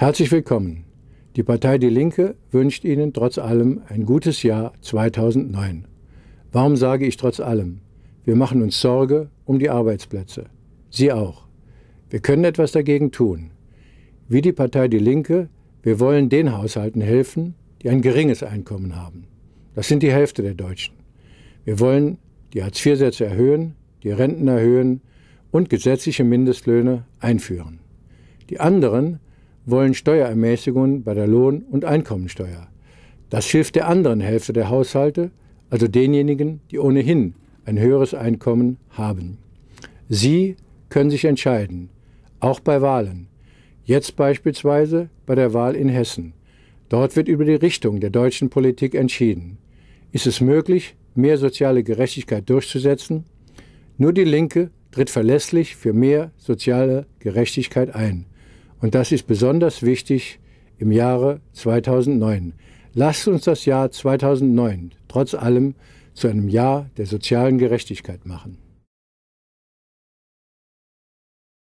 Herzlich willkommen. Die Partei Die Linke wünscht Ihnen trotz allem ein gutes Jahr 2009. Warum sage ich trotz allem? Wir machen uns Sorge um die Arbeitsplätze. Sie auch. Wir können etwas dagegen tun. Wie die Partei Die Linke, wir wollen den Haushalten helfen, die ein geringes Einkommen haben. Das sind die Hälfte der Deutschen. Wir wollen die Hartz-IV-Sätze erhöhen, die Renten erhöhen und gesetzliche Mindestlöhne einführen. Die anderen wollen Steuerermäßigungen bei der Lohn- und Einkommensteuer. Das hilft der anderen Hälfte der Haushalte, also denjenigen, die ohnehin ein höheres Einkommen haben. Sie können sich entscheiden, auch bei Wahlen. Jetzt beispielsweise bei der Wahl in Hessen. Dort wird über die Richtung der deutschen Politik entschieden. Ist es möglich, mehr soziale Gerechtigkeit durchzusetzen? Nur die Linke tritt verlässlich für mehr soziale Gerechtigkeit ein. Und das ist besonders wichtig im Jahre 2009. Lasst uns das Jahr 2009 trotz allem zu einem Jahr der sozialen Gerechtigkeit machen.